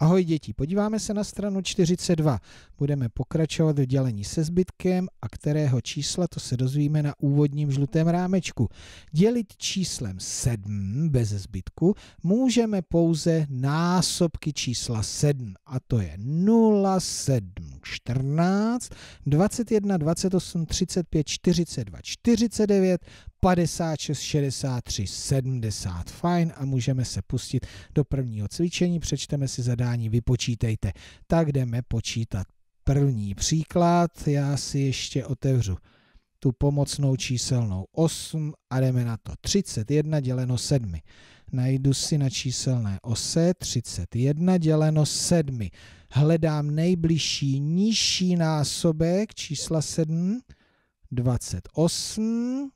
Ahoj děti, podíváme se na stranu 42. Budeme pokračovat v dělení se zbytkem a kterého čísla, to se dozvíme na úvodním žlutém rámečku. Dělit číslem 7 bez zbytku můžeme pouze násobky čísla 7 a to je 0,7. 14, 21, 28, 35, 42, 49, 56, 63, 70. Fajn a můžeme se pustit do prvního cvičení. Přečteme si zadání, vypočítejte. Tak jdeme počítat první příklad. Já si ještě otevřu tu pomocnou číselnou 8 a jdeme na to. 31 děleno 7. Najdu si na číselné ose 31 děleno 7. Hledám nejbližší nižší násobek čísla 7, 28.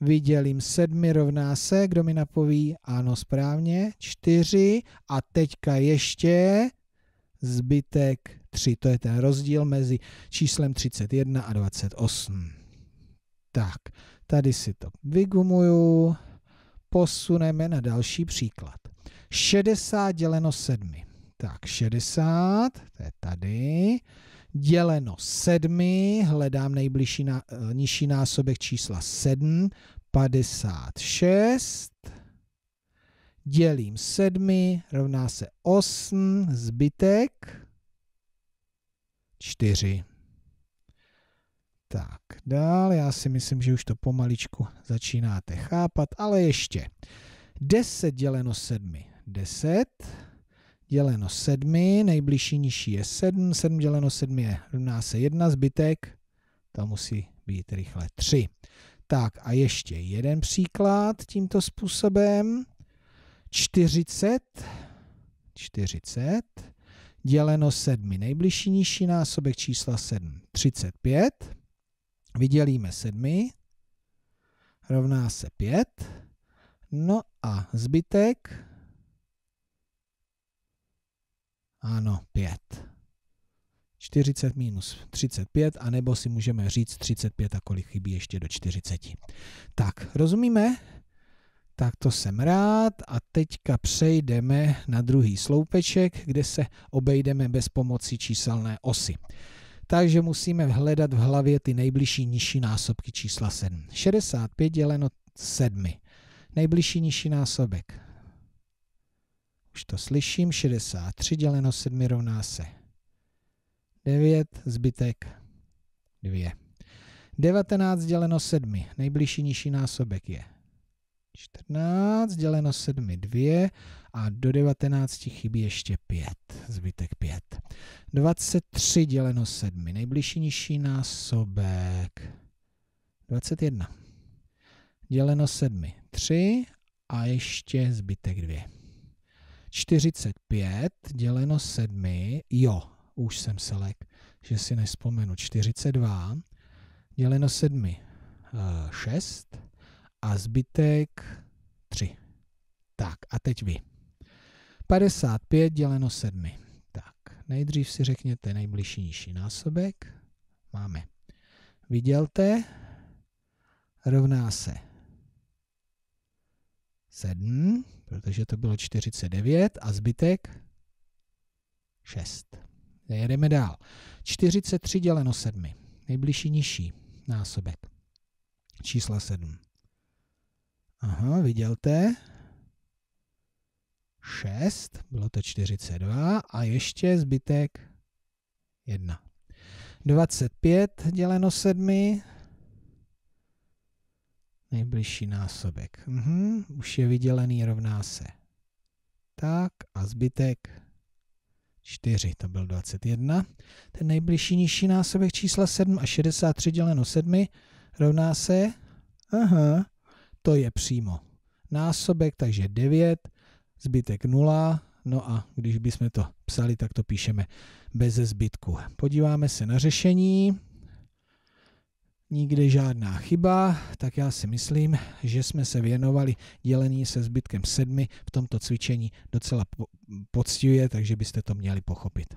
Vydělím 7 rovná se, kdo mi napoví, ano správně, 4 a teďka ještě zbytek 3. To je ten rozdíl mezi číslem 31 a 28. Tak, tady si to vygumuju, posuneme na další příklad. 60 děleno 7. Tak 60, to je tady, děleno 7, hledám nejbližší na, eh, nižší násobek čísla 7, 56, dělím 7, rovná se 8, zbytek 4. Tak, dál, já si myslím, že už to pomaličku začínáte chápat, ale ještě. 10 děleno 7, 10 děleno 7, nejbližší nižší je 7, 7 děleno 7 je rovná se 1, zbytek, to musí být rychle 3. Tak a ještě jeden příklad tímto způsobem. 40, 40 děleno 7, nejbližší nižší násobek čísla 7, 35 vydělíme 7, rovná se 5. No a zbytek, ano, 5. 40 minus 35, anebo si můžeme říct 35 a kolik chybí ještě do 40. Tak, rozumíme? Tak to jsem rád a teďka přejdeme na druhý sloupeček, kde se obejdeme bez pomoci číselné osy takže musíme hledat v hlavě ty nejbližší nižší násobky čísla 7. 65 děleno 7. Nejbližší nižší násobek. Už to slyším. 63 děleno 7 rovná se 9, zbytek 2. 19 děleno 7. Nejbližší nižší násobek je 14 děleno 7, 2 a do 19 chybí ještě 5, zbytek 5. 23 děleno 7. Nejbližší nižší násobek. 21. Děleno 7. 3 a ještě zbytek 2. 45 děleno 7. Jo, už jsem se lek, že si nespomenu. 42 děleno 7. 6 eh, a zbytek 3. Tak a teď vy. 55 děleno 7. Nejdřív si řekněte nejbližší nižší násobek. Máme. Vidělte, rovná se 7, protože to bylo 49 a zbytek 6. Jedeme dál. 43 děleno 7. Nejbližší nižší násobek. Čísla 7. Aha, vidělte. 6, bylo to 42 a ještě zbytek 1. 25 děleno 7, nejbližší násobek. Mhm, už je vydělený, rovná se. Tak a zbytek 4, to byl 21. Ten nejbližší nižší násobek čísla 7 a 63 děleno 7 rovná se, aha, to je přímo násobek, takže 9 zbytek 0, no a když bychom to psali, tak to píšeme bez zbytku. Podíváme se na řešení, nikde žádná chyba, tak já si myslím, že jsme se věnovali dělení se zbytkem sedmi v tomto cvičení docela poctivě, takže byste to měli pochopit.